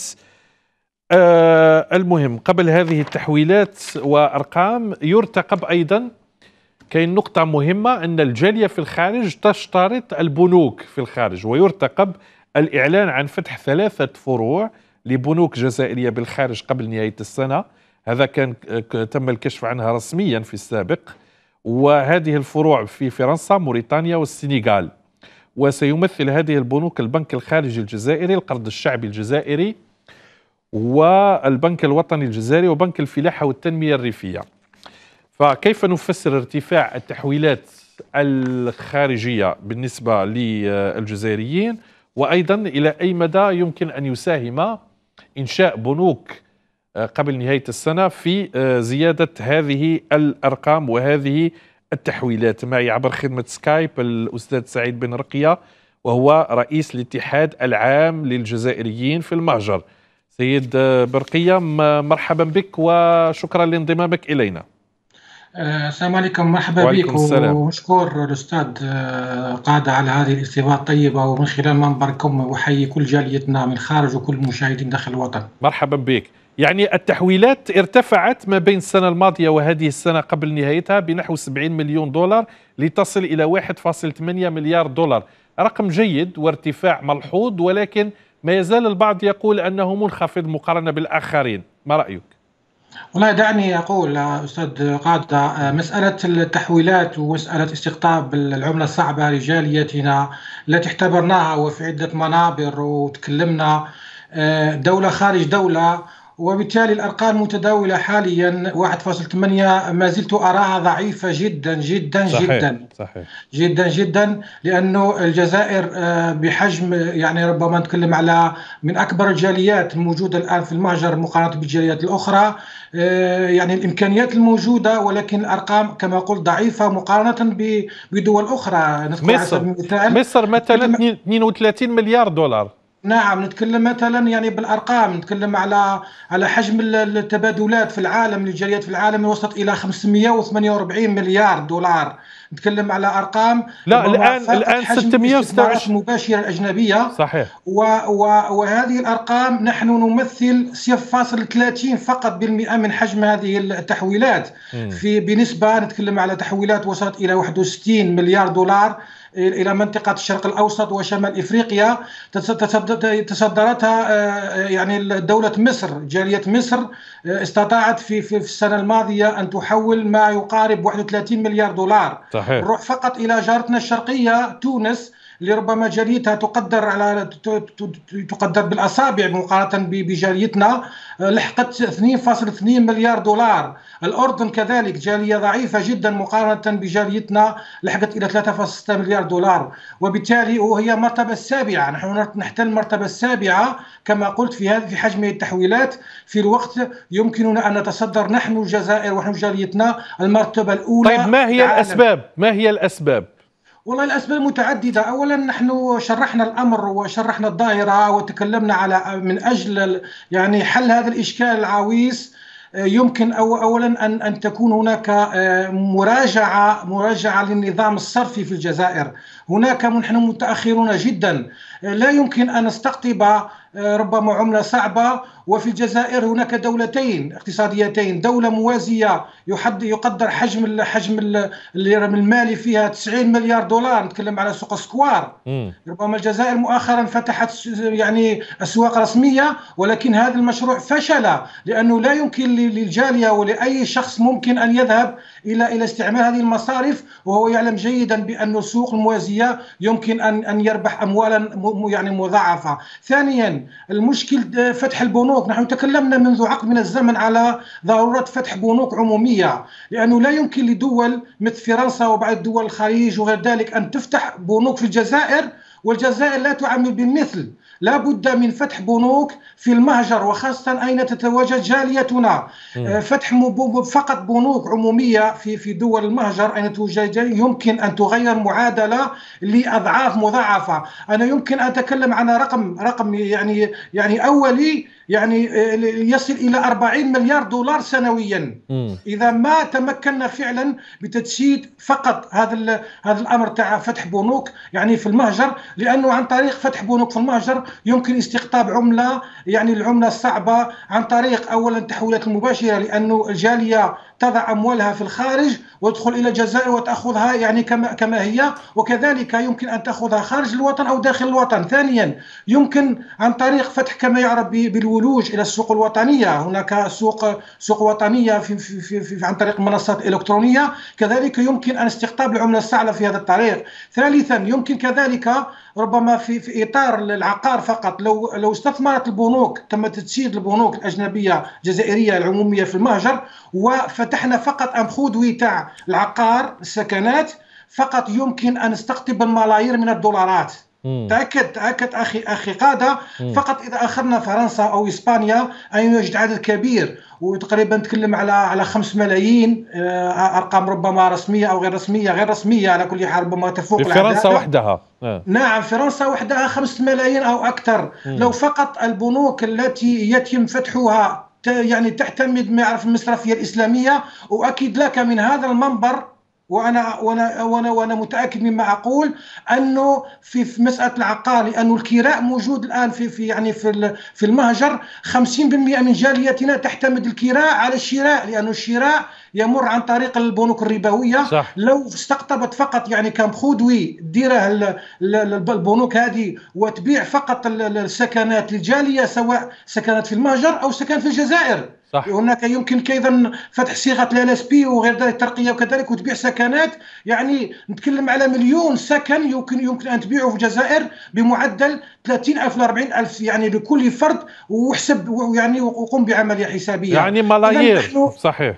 آه، المهم قبل هذه التحويلات وأرقام يرتقب أيضا كاين نقطة مهمة أن الجالية في الخارج تشترط البنوك في الخارج ويرتقب الإعلان عن فتح ثلاثة فروع لبنوك جزائرية بالخارج قبل نهاية السنة هذا كان تم الكشف عنها رسميا في السابق وهذه الفروع في فرنسا موريتانيا والسنغال وسيمثل هذه البنوك البنك الخارجي الجزائري القرض الشعبي الجزائري والبنك الوطني الجزائري وبنك الفلاحة والتنمية الريفية فكيف نفسر ارتفاع التحويلات الخارجية بالنسبة للجزائريين وأيضا إلى أي مدى يمكن أن يساهم إنشاء بنوك آه، قبل نهايه السنه في آه، زياده هذه الارقام وهذه التحويلات معي عبر خدمه سكايب الاستاذ سعيد بن رقيه وهو رئيس الاتحاد العام للجزائريين في المهجر سيد آه، برقيه مرحبا بك وشكرا لانضمامك الينا السلام عليكم مرحبا بك ومشكور الاستاذ قاده على هذه الاستضافه الطيبه ومن خلال منبركم احيي كل جاليتنا من خارج وكل المشاهدين داخل الوطن مرحبا بك يعني التحويلات ارتفعت ما بين السنة الماضية وهذه السنة قبل نهايتها بنحو 70 مليون دولار لتصل إلى 1.8 مليار دولار رقم جيد وارتفاع ملحوظ ولكن ما يزال البعض يقول أنه منخفض مقارنة بالآخرين ما رأيك؟ والله دعني اقول استاذ قاده مساله التحويلات ومساله استقطاب العمله الصعبه لجاليتنا التي اختبرناها وفي عده منابر وتكلمنا آه، دوله خارج دوله وبالتالي الارقام متداوله حاليا 1.8 ما زلت اراها ضعيفه جدا جدا صحيح جدا صحيح جدا جدا لانه الجزائر آه، بحجم يعني ربما نتكلم على من اكبر الجاليات الموجوده الان في المهجر مقارنه بالجاليات الاخرى آه، يعني الامكانيات الموجوده ولكن الارقام كما قلت ضعيفه مقارنه بدول اخرى مصر مصر مثلا 32 مليار دولار نعم نتكلم مثلا يعني بالارقام نتكلم على على حجم التبادلات في العالم الجاريات في العالم وصلت الى 548 مليار دولار نتكلم على ارقام لا الان الان 626 مباشره الاجنبيه صحيح و و وهذه الارقام نحن نمثل 0.30 فقط بالمئه من حجم هذه التحويلات م. في بنسبه نتكلم على تحويلات وصلت الى 61 مليار دولار الى منطقه الشرق الاوسط وشمال افريقيا تصدرتها آه، يعني دوله مصر جاليه مصر آه، استطاعت في في السنه الماضيه ان تحول ما يقارب 31 مليار دولار صحيح. نروح فقط الى جارتنا الشرقيه تونس لربما جاليتها تقدر على تقدر بالاصابع مقارنه بجاليتنا لحقت 2.2 مليار دولار الاردن كذلك جاليه ضعيفه جدا مقارنه بجاليتنا لحقت الى 3.6 مليار دولار وبالتالي وهي المرتبه السابعه نحن نحتل المرتبه السابعه كما قلت في هذه في حجم التحويلات في الوقت يمكننا ان نتصدر نحن الجزائر ونحن جاليتنا المرتبه الاولى طيب ما هي الاسباب ما هي الاسباب والله الأسباب متعددة أولا نحن شرحنا الأمر وشرحنا الظاهرة وتكلمنا على من أجل يعني حل هذا الإشكال العويص آه، يمكن أو أولا أن أن تكون هناك آه، مراجعة مراجعة للنظام الصرفي في الجزائر هناك نحن متأخرون جدا آه، لا يمكن أن نستقطب ربما عملة صعبة وفي الجزائر هناك دولتين اقتصاديتين دولة موازية يحد يقدر حجم الحجم المالي فيها 90 مليار دولار نتكلم على سوق سكوار ربما الجزائر مؤخرا فتحت يعني أسواق رسمية ولكن هذا المشروع فشل لأنه لا يمكن للجالية ولأي شخص ممكن أن يذهب إلى إلى استعمال هذه المصارف وهو يعلم جيدا بأن السوق الموازية يمكن أن أن يربح أموالا يعني مضاعفة ثانيا المشكل آه، فتح البنوك البنوك نحن تكلمنا منذ عقد من الزمن على ضرورة فتح بنوك عمومية لأنه لا يمكن لدول مثل فرنسا وبعض دول الخليج وغير ذلك أن تفتح بنوك في الجزائر والجزائر لا تعامل بالمثل لا بد من فتح بنوك في المهجر وخاصة أين تتواجد جاليتنا آه، فتح فقط بنوك عمومية في في دول المهجر أين توجد يمكن أن تغير معادلة لأضعاف مضاعفة أنا يمكن أن أتكلم عن رقم رقم يعني يعني أولي يعني آه، يصل الى 40 مليار دولار سنويا م. اذا ما تمكنا فعلا بتجسيد فقط هذا هذا الامر تاع فتح بنوك يعني في المهجر لانه عن طريق فتح بنوك في المهجر يمكن استقطاب عمله يعني العمله الصعبه عن طريق اولا التحويلات المباشره لانه الجاليه تضع أموالها في الخارج وتدخل إلى الجزائر وتأخذها يعني كما, كما هي وكذلك يمكن أن تأخذها خارج الوطن أو داخل الوطن ثانيا يمكن عن طريق فتح كما يعرف بالولوج إلى السوق الوطنية هناك سوق سوق وطنية في, في, في, في عن طريق منصات إلكترونية كذلك يمكن أن استقطاب العملة السعلة في هذا الطريق ثالثا يمكن كذلك ربما في, في إطار العقار فقط لو لو استثمرت البنوك تم تجسيد البنوك الأجنبية الجزائرية العمومية في المهجر وفت فتحنا فقط خودوي تاع العقار السكنات فقط يمكن أن نستقطب الملايير من الدولارات مم. تأكد تأكد أخي أخي قادة مم. فقط إذا أخذنا فرنسا أو إسبانيا أن يوجد عدد كبير وتقريبا نتكلم على على 5 ملايين آه، أرقام ربما رسمية أو غير رسمية غير رسمية على كل حال ربما تفوق فرنسا وحدها آه. نعم فرنسا وحدها 5 ملايين أو أكثر مم. لو فقط البنوك التي يتم فتحها يعني تعتمد يعرف المصرفيه الاسلاميه واكد لك من هذا المنبر وانا وانا وانا وانا متاكد مما اقول انه في, في مساله العقار لانه الكراء موجود الان في في يعني في في المهجر 50% من جاليتنا تعتمد الكراء على الشراء لانه الشراء يمر عن طريق البنوك الربويه صح. لو استقطبت فقط يعني كم خدوي ديرها البنوك هذه وتبيع فقط السكنات للجاليه سواء سكنات في المهجر او سكن في الجزائر صح. وهناك يمكن ايضا فتح صيغه ال اس بي وغير ذلك الترقيه وكذلك وتبيع سكنات يعني نتكلم على مليون سكن يمكن يمكن ان تبيعه في الجزائر بمعدل 30000 ل 40000 يعني لكل فرد وحسب يعني وقم بعمليه حسابيه يعني ملايير صحيح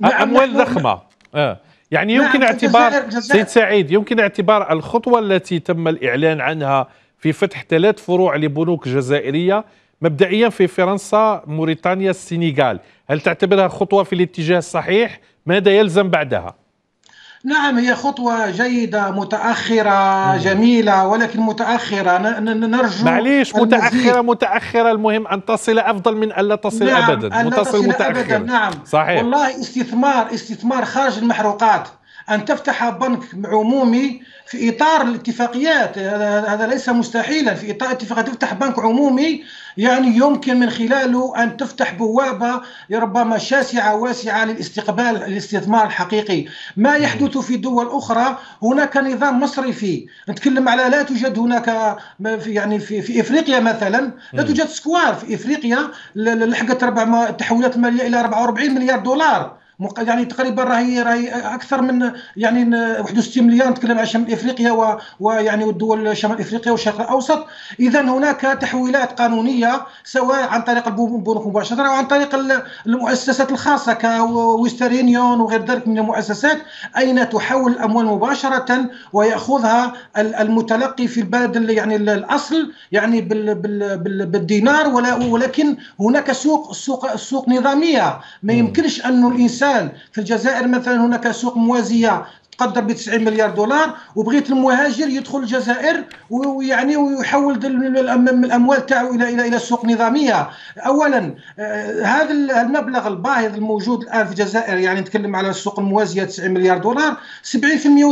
نعم اموال ضخمه آه. يعني نعم، يمكن نعم اعتبار سيد سعيد يمكن اعتبار الخطوه التي تم الاعلان عنها في فتح ثلاث فروع لبنوك جزائريه مبدئيا في فرنسا موريتانيا السنغال هل تعتبرها خطوة في الاتجاه الصحيح ماذا يلزم بعدها نعم هي خطوة جيدة متأخرة جميلة ولكن متأخرة نرجو معليش متأخرة متأخرة المهم أن تصل أفضل من ألا تصل نعم أبدا أن تصل متأخرة أبداً نعم صحيح والله استثمار استثمار خارج المحروقات ان تفتح بنك عمومي في اطار الاتفاقيات هذا ليس مستحيلا في اطار اتفاقيات تفتح بنك عمومي يعني يمكن من خلاله ان تفتح بوابه ربما شاسعه واسعه للاستقبال الاستثمار الحقيقي ما يحدث في دول اخرى هناك نظام مصرفي نتكلم على لا توجد هناك يعني في, في افريقيا مثلا لا توجد سكوار في افريقيا لحقت ربع تحويلات الماليه الى 44 مليار دولار يعني تقريبا راهي راهي اكثر من يعني 61 مليار نتكلم على شمال افريقيا ويعني والدول شمال افريقيا والشرق الاوسط اذا هناك تحويلات قانونيه سواء عن طريق البنوك مباشره او عن طريق المؤسسات الخاصه كويسترينيون يونيون وغير ذلك من المؤسسات اين تحول الاموال مباشره وياخذها المتلقي في البلد يعني الاصل يعني بالدينار ولكن هناك سوق سوق سوق نظاميه ما يمكنش انه الانسان الانسان في الجزائر مثلا هناك سوق موازيه تقدر ب 90 مليار دولار وبغيت المهاجر يدخل الجزائر ويعني ويحول الاموال تاعو الى الى الى سوق نظاميه اولا آه، هذا المبلغ الباهظ الموجود الان في الجزائر يعني نتكلم على السوق الموازيه 90 مليار دولار 70%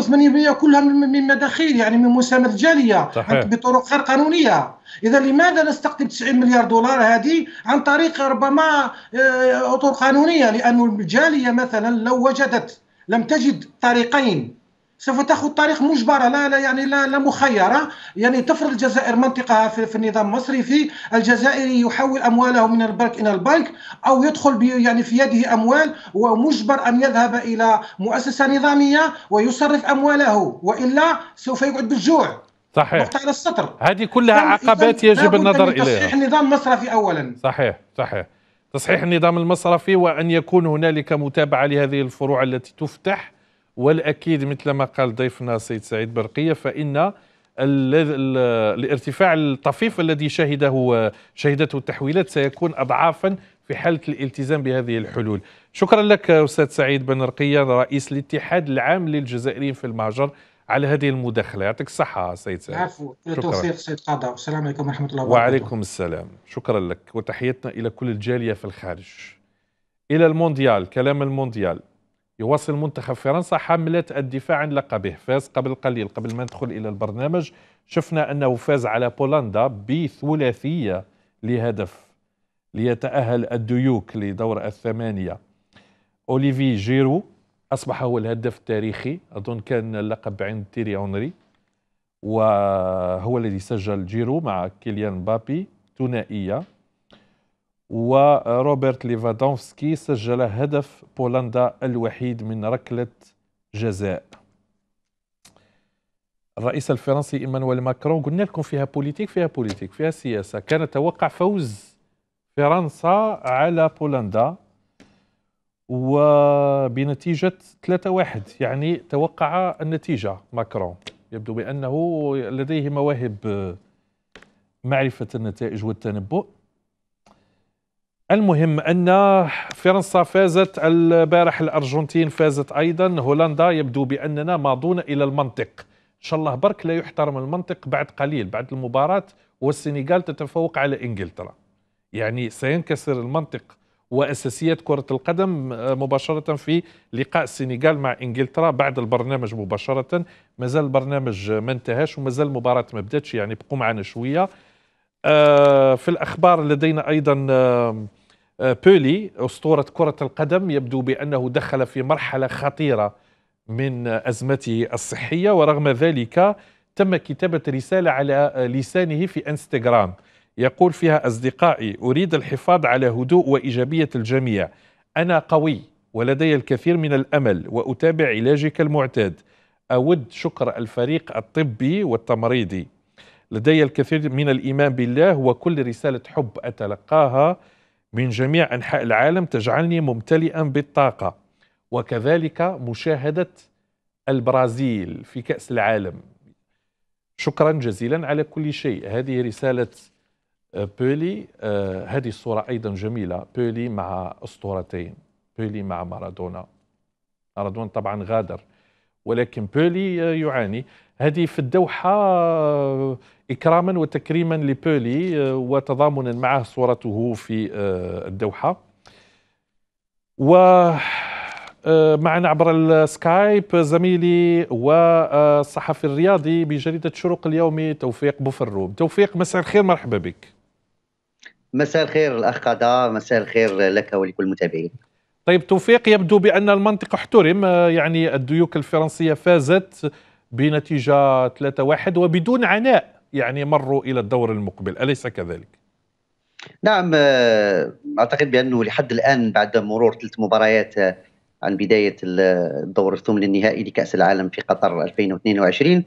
و80% كلها من مداخيل يعني من جاليه الجاليه بطرق غير قانونيه اذا لماذا نستقطب 90 مليار دولار هذه عن طريق ربما آه، اطر قانونيه لانه الجاليه مثلا لو وجدت لم تجد طريقين سوف تاخذ طريق مجبره لا لا يعني لا لا مخيره يعني تفرض الجزائر منطقها في, في النظام المصرفي الجزائري يحول امواله من البنك الى البنك او يدخل يعني في يده اموال ومجبر ان يذهب الى مؤسسه نظاميه ويصرف امواله والا سوف يقعد بالجوع صحيح على السطر هذه كلها عقبات يجب النظر اليها تصحيح النظام المصرفي اولا صحيح صحيح تصحيح النظام المصرفي وأن يكون هنالك متابعة لهذه الفروع التي تفتح والأكيد مثل ما قال ضيفنا سيد سعيد برقية فإن الارتفاع الطفيف الذي شهده شهدته التحويلات سيكون أضعافا في حالة الالتزام بهذه الحلول شكرا لك أستاذ سعيد بن رقية رئيس الاتحاد العام للجزائريين في المهجر على هذه المداخله يعطيك الصحه سيد سعيد العفو توفيق سيد قضاء والسلام عليكم ورحمه الله وبركاته وعليكم السلام شكرا لك وتحياتنا الى كل الجاليه في الخارج الى المونديال كلام المونديال يواصل منتخب فرنسا حملة الدفاع عن لقبه فاز قبل قليل قبل ما ندخل إلى البرنامج شفنا أنه فاز على بولندا بثلاثية لهدف ليتأهل الديوك لدور الثمانية أوليفي جيرو أصبح هو الهدف التاريخي أظن كان اللقب عند تيري أونري وهو الذي سجل جيرو مع كيليان بابي ثنائية وروبرت ليفادونفسكي سجل هدف بولندا الوحيد من ركلة جزاء الرئيس الفرنسي ايمانويل ماكرون قلنا لكم فيها بوليتيك فيها بوليتيك فيها سياسه كان توقع فوز فرنسا على بولندا وبنتيجة 3-1 يعني توقع النتيجة ماكرون يبدو بأنه لديه مواهب آه، معرفة النتائج والتنبؤ المهم أن فرنسا فازت البارح الأرجنتين فازت أيضا هولندا يبدو بأننا ماضون إلى المنطق إن شاء الله برك لا يحترم المنطق بعد قليل بعد المباراة والسنغال تتفوق على إنجلترا يعني سينكسر المنطق واساسيات كره القدم آه، مباشره في لقاء السنغال مع انجلترا بعد البرنامج مباشره مازال البرنامج ما انتهاش ومازال المباراه ما بداتش يعني بقوا معنا شويه آه، في الاخبار لدينا ايضا آه، بولي اسطوره كره القدم يبدو بانه دخل في مرحله خطيره من ازمته الصحيه ورغم ذلك تم كتابه رساله على لسانه في انستغرام يقول فيها أصدقائي أريد الحفاظ على هدوء وإيجابية الجميع أنا قوي ولدي الكثير من الأمل وأتابع علاجك المعتاد أود شكر الفريق الطبي والتمريضي لدي الكثير من الإيمان بالله وكل رسالة حب أتلقاها من جميع أنحاء العالم تجعلني ممتلئا بالطاقة وكذلك مشاهدة البرازيل في كأس العالم شكرا جزيلا على كل شيء هذه رسالة آه، بيلي آه، هذه الصورة أيضا جميلة بيلي مع أسطورتين بيلي مع مارادونا مارادونا طبعا غادر ولكن بيلي آه، يعاني هذه في الدوحة إكراما وتكريما لبيلي وتضامنا معه صورته في الدوحة و معنا عبر السكايب زميلي والصحفي الرياضي بجريدة شروق اليومي توفيق بوفروم توفيق مساء الخير مرحبا بك مساء الخير الاخ قضاء مساء الخير لك ولكل المتابعين طيب توفيق يبدو بان المنطق احترم آه، يعني الديوك الفرنسيه فازت بنتيجه 3-1 وبدون عناء يعني مروا الى الدور المقبل اليس كذلك نعم آه، اعتقد بانه لحد الان بعد مرور ثلاث مباريات آه، عن بدايه الدور الثمن النهائي لكاس العالم في قطر 2022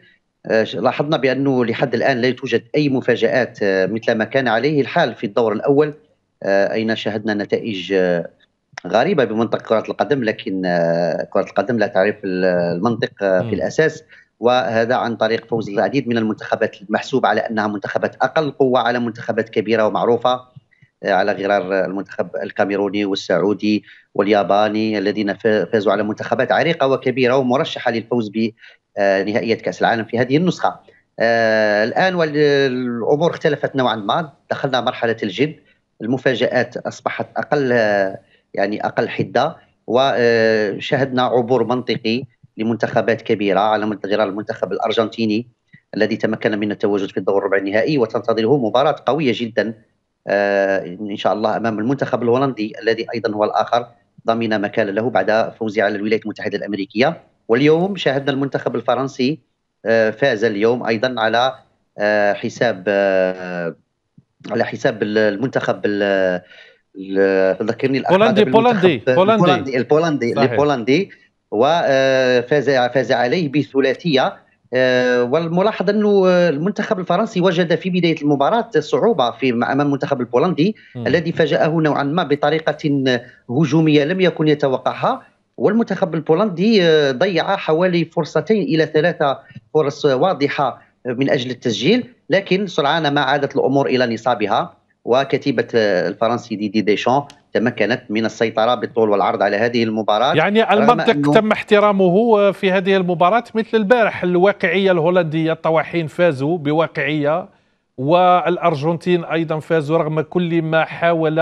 آه، لاحظنا بانه لحد الان لا توجد اي مفاجات آه، مثل ما كان عليه الحال في الدور الاول آه، اين شاهدنا نتائج غريبه بمنطق كره القدم لكن كره القدم لا تعرف المنطق في الاساس وهذا عن طريق فوز العديد من المنتخبات المحسوب على انها منتخبات اقل قوه على منتخبات كبيره ومعروفه على غرار المنتخب الكاميروني والسعودي والياباني الذين فازوا على منتخبات عريقة وكبيرة ومرشحة للفوز بنهائية كأس العالم في هذه النسخة آه، الآن الأمور اختلفت نوعا ما دخلنا مرحلة الجد المفاجآت أصبحت أقل يعني أقل حدة وشهدنا آه، عبور منطقي لمنتخبات كبيرة على غير المنتخب الأرجنتيني الذي تمكن من التواجد في الدور الربع النهائي وتنتظره مباراة قوية جدا آه ان شاء الله امام المنتخب الهولندي الذي ايضا هو الاخر ضمن مكان له بعد فوزه على الولايات المتحده الامريكيه واليوم شاهدنا المنتخب الفرنسي آه، فاز اليوم ايضا على آه، حساب آه، على حساب المنتخب ذكرني بولندي بولندي بولندي البولندي البولندي وفاز فاز عليه بثلاثيه آه، والملاحظ انه المنتخب الفرنسي وجد في بدايه المباراه صعوبه في امام المنتخب البولندي م. الذي فاجاه نوعا ما بطريقه هجوميه لم يكن يتوقعها والمنتخب البولندي آه، ضيع حوالي فرصتين الى ثلاثه فرص واضحه من اجل التسجيل لكن سرعان ما عادت الامور الى نصابها وكتيبه الفرنسي ديدي ديشان تمكنت من السيطره بالطول والعرض على هذه المباراه يعني المنطق تم احترامه في هذه المباراه مثل البارح الواقعيه الهولنديه الطواحين فازوا بواقعيه والارجنتين ايضا فازوا رغم كل ما حاول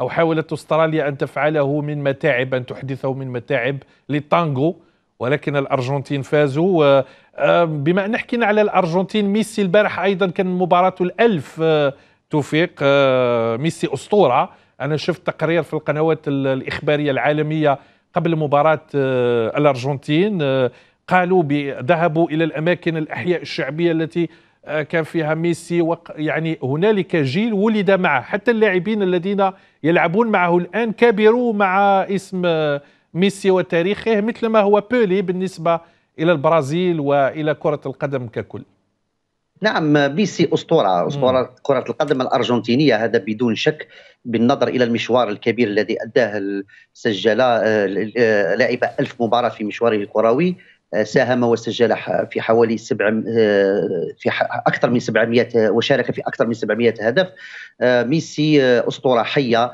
او حاولت استراليا ان تفعله من متاعب ان تحدثه من متاعب للتانغو ولكن الارجنتين فازوا آه، بما ان حكينا على الارجنتين ميسي البارح ايضا كان مباراته الالف آه، توفيق آه، ميسي اسطوره انا شفت تقرير في القنوات الاخباريه العالميه قبل مباراه آه، الارجنتين آه، قالوا ذهبوا الى الاماكن الاحياء الشعبيه التي كان فيها ميسي وق... يعني هنالك جيل ولد معه حتى اللاعبين الذين يلعبون معه الان كبروا مع اسم ميسي وتاريخه مثل ما هو بيلي بالنسبه الى البرازيل والى كره القدم ككل نعم ميسي اسطوره اسطوره مم. كره القدم الارجنتينيه هذا بدون شك بالنظر الى المشوار الكبير الذي اداه سجل آه، لعب آه، ألف مباراه في مشواره الكروي آه، ساهم وسجل في حوالي سبع في اكثر من 700 وشارك في اكثر من 700 هدف ميسي اسطوره حيه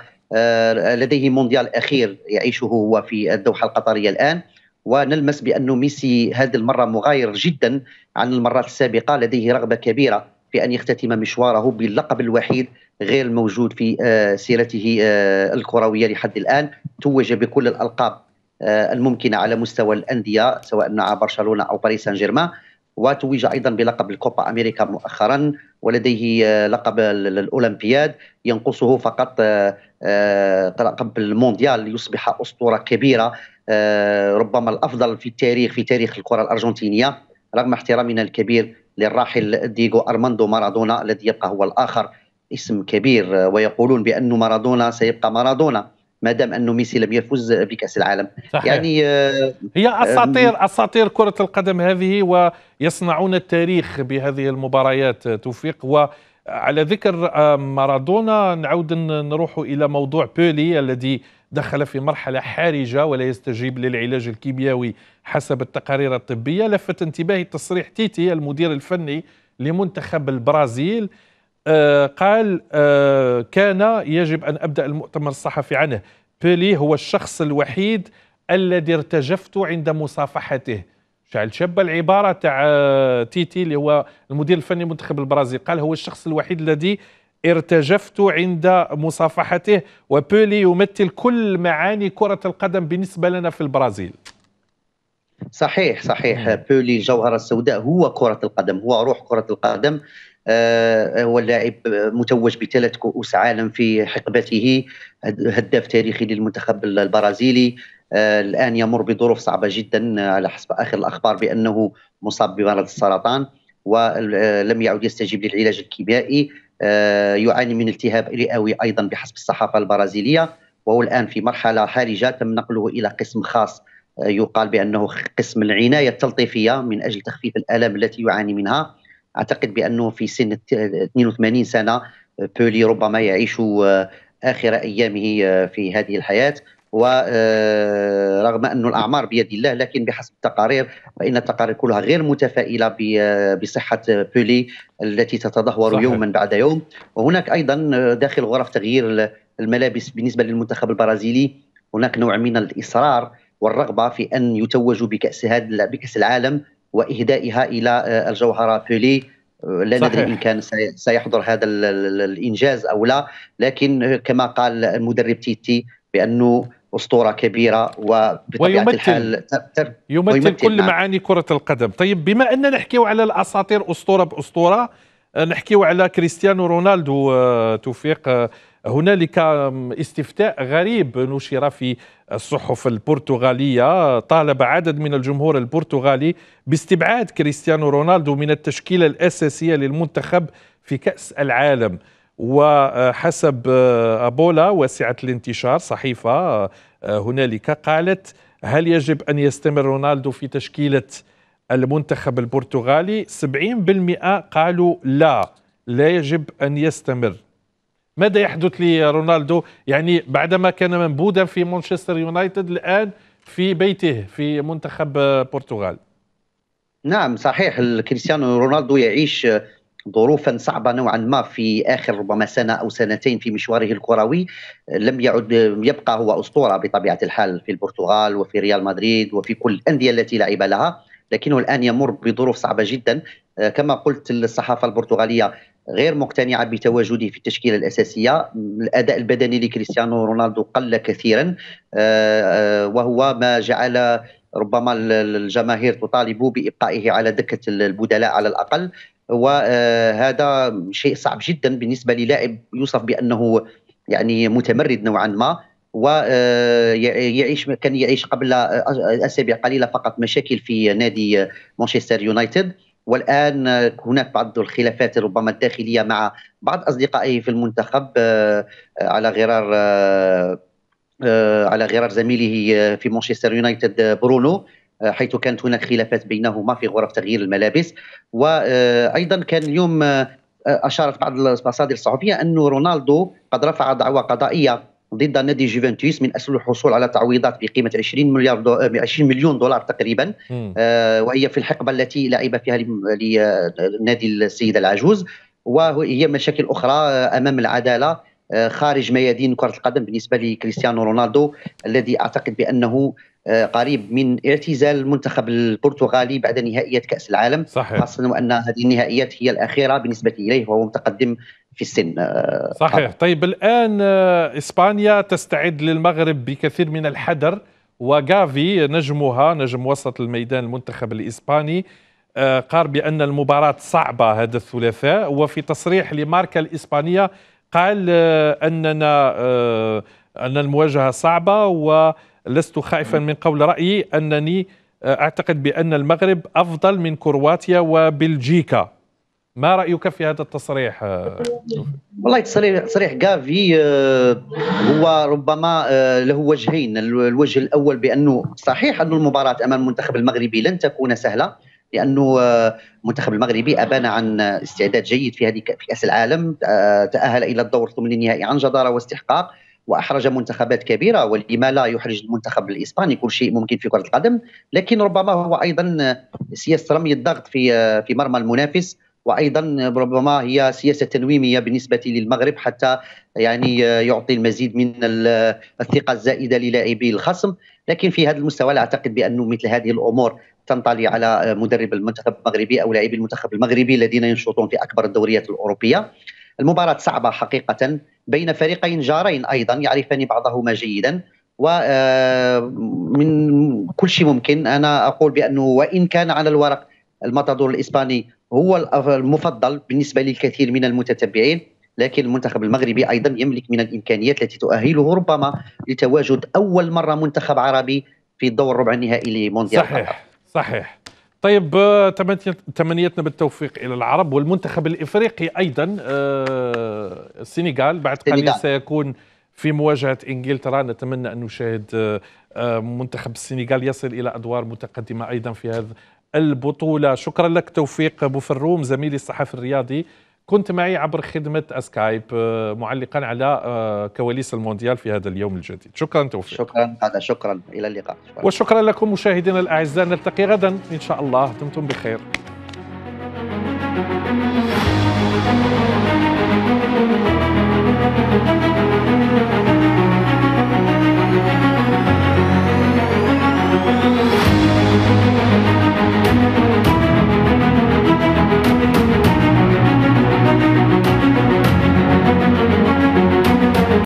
لديه مونديال اخير يعيشه هو في الدوحه القطريه الان ونلمس بأن ميسي هذه المرة مغاير جدا عن المرات السابقة لديه رغبة كبيرة في أن يختتم مشواره باللقب الوحيد غير الموجود في آه، سيرته آه، الكروية لحد الآن توج بكل الألقاب آه، الممكنة على مستوى الأندية سواء مع برشلونة أو باريس سان جيرمان وتوج ايضا بلقب الكوبا امريكا مؤخرا ولديه لقب الاولمبياد ينقصه فقط لقب المونديال ليصبح اسطوره كبيره آه، ربما الافضل في التاريخ في تاريخ الكره الارجنتينيه رغم احترامنا الكبير للراحل ديغو ارماندو مارادونا الذي يبقى هو الاخر اسم كبير آه، ويقولون بان مارادونا سيبقى مارادونا ما دام انه ميسي لم يفز بكاس العالم صحيح. يعني آه، هي اساطير اساطير كره القدم هذه ويصنعون التاريخ بهذه المباريات توفيق وعلى ذكر مارادونا نعود نروح الى موضوع بيلي الذي دخل في مرحلة حرجة ولا يستجيب للعلاج الكيميائي حسب التقارير الطبية لفت انتباهي تصريح تيتي المدير الفني لمنتخب البرازيل آه قال آه كان يجب أن أبدأ المؤتمر الصحفي عنه بيلي هو الشخص الوحيد الذي ارتجفت عند مصافحته شعل شب العبارة تاع آه، تيتي اللي هو المدير الفني منتخب البرازيل قال هو الشخص الوحيد الذي ارتجفت عند مصافحته وبيلي يمثل كل معاني كرة القدم بالنسبة لنا في البرازيل صحيح صحيح بولي الجوهرة السوداء هو كرة القدم هو روح كرة القدم آه هو لاعب متوج بثلاث كؤوس عالم في حقبته هداف تاريخي للمنتخب البرازيلي آه الآن يمر بظروف صعبة جدا على حسب آخر الأخبار بأنه مصاب بمرض السرطان ولم آه، يعد يستجيب للعلاج الكيميائي آه، يعاني من التهاب رئوي ايضا بحسب الصحافه البرازيليه وهو الان في مرحله حرجه تم نقله الى قسم خاص آه، يقال بانه قسم العنايه التلطيفيه من اجل تخفيف الالام التي يعاني منها اعتقد بانه في سن 82 سنه آه، بولي ربما يعيش اخر ايامه في هذه الحياه ورغم أن الأعمار بيد الله لكن بحسب التقارير فإن التقارير كلها غير متفائلة بصحة بولي التي تتدهور يوما بعد يوم وهناك أيضا داخل غرف تغيير الملابس بالنسبة للمنتخب البرازيلي هناك نوع من الإصرار والرغبة في أن يتوجوا بكأس هاد بكأس العالم وإهدائها إلى آه، الجوهرة بولي آه، لا صحيح. ندري ان كان سيحضر هذا الانجاز او لا لكن كما قال المدرب تيتي بانه اسطوره كبيره وبطبيعه الحال يمثل, يمثل كل معنا. نعم. معاني كره القدم طيب بما اننا نحكيو على الاساطير اسطوره باسطوره آه، نحكيو على كريستيانو رونالدو آه، توفيق آه، هنالك استفتاء غريب نشر في الصحف البرتغاليه طالب عدد من الجمهور البرتغالي باستبعاد كريستيانو رونالدو من التشكيله الاساسيه للمنتخب في كاس العالم وحسب آه، أبولا واسعة الانتشار صحيفة آه، هنالك قالت هل يجب أن يستمر رونالدو في تشكيلة المنتخب البرتغالي 70% قالوا لا لا يجب أن يستمر ماذا يحدث لرونالدو يعني بعدما كان منبوذا في مانشستر يونايتد الآن في بيته في منتخب البرتغال آه، نعم صحيح كريستيانو رونالدو يعيش ظروفا صعبه نوعا ما في اخر ربما سنه او سنتين في مشواره الكروي لم يعد يبقى هو اسطوره بطبيعه الحال في البرتغال وفي ريال مدريد وفي كل الانديه التي لعب لها لكنه الان يمر بظروف صعبه جدا آه، كما قلت الصحافه البرتغاليه غير مقتنعه بتواجده في التشكيله الاساسيه الاداء البدني لكريستيانو رونالدو قل كثيرا آه، آه، وهو ما جعل ربما الجماهير تطالب بابقائه على دكه البدلاء على الاقل وهذا آه، شيء صعب جدا بالنسبه للاعب يوصف بانه يعني متمرد نوعا ما ويعيش آه، كان يعيش قبل آه، اسابيع قليله فقط مشاكل في نادي مانشستر يونايتد والان هناك بعض الخلافات ربما الداخليه مع بعض اصدقائه في المنتخب على غرار على غرار زميله في مانشستر يونايتد برونو آه، حيث كانت هناك خلافات بينهما في غرف تغيير الملابس وايضا كان اليوم آه، اشارت بعض المصادر الصحفيه أن رونالدو قد رفع دعوى قضائيه ضد نادي جوفنتوس من اجل الحصول على تعويضات بقيمه 20 مليار دو... 20 آه، مليون دولار تقريبا آه وهي في الحقبه التي لعب فيها لنادي السيده العجوز وهي مشاكل اخرى امام العداله خارج ميادين كره القدم بالنسبه لكريستيانو رونالدو الذي اعتقد بانه آه، قريب من اعتزال المنتخب البرتغالي بعد نهائيات كاس العالم صحيح. خاصه وان هذه النهائيات هي الاخيره بالنسبه اليه وهو متقدم في السن آه، صحيح طبعا. طيب الان آه، اسبانيا تستعد للمغرب بكثير من الحذر وغافي نجمها نجم وسط الميدان المنتخب الاسباني قال بان المباراه صعبه هذا الثلاثاء وفي تصريح لماركا الاسبانيه قال اننا ان المواجهه صعبه و لست خائفا من قول رأيي أنني آه، أعتقد بأن المغرب أفضل من كرواتيا وبلجيكا ما رايك في هذا التصريح آه، والله تصريح تصريح غافي آه، هو ربما له وجهين الوجه الاول بانه صحيح ان المباراه امام المنتخب المغربي لن تكون سهله لانه المنتخب المغربي ابان عن استعداد جيد في هذه في كاس العالم تاهل الى الدور ثم النهائي عن جداره واستحقاق واحرج منتخبات كبيره ولما لا يحرج المنتخب الاسباني كل شيء ممكن في كره القدم لكن ربما هو ايضا سياسه رمي الضغط في في مرمى المنافس وايضا ربما هي سياسه تنويميه بالنسبه للمغرب حتى يعني يعطي المزيد من الثقه الزائده للاعبي الخصم لكن في هذا المستوى لا اعتقد بانه مثل هذه الامور تنطلي على مدرب المنتخب المغربي او لاعبي المنتخب المغربي الذين ينشطون في اكبر الدوريات الاوروبيه المباراة صعبة حقيقة بين فريقين جارين أيضا يعرفان بعضهما جيدا ومن آه، كل شيء ممكن أنا أقول بأنه وإن كان على الورق المطادور الإسباني هو المفضل بالنسبة للكثير من المتتبعين لكن المنتخب المغربي ايضا يملك من الامكانيات التي تؤهله ربما لتواجد اول مره منتخب عربي في الدور الربع النهائي لمونديال صحيح صحيح طيب آه، تمنيتنا بالتوفيق الى العرب والمنتخب الافريقي ايضا آه، السنغال بعد قليل سيكون في مواجهه انجلترا نتمنى ان نشاهد آه، منتخب السنغال يصل الى ادوار متقدمه ايضا في هذه البطوله شكرا لك توفيق بوفروم زميلي الصحفي الرياضي كنت معي عبر خدمة سكايب آه، معلقا على آه، كواليس المونديال في هذا اليوم الجديد شكرا توفيق شكرا هذا شكرا إلى اللقاء شكرا. وشكرا لكم مشاهدينا الأعزاء نلتقي غدا إن شاء الله دمتم بخير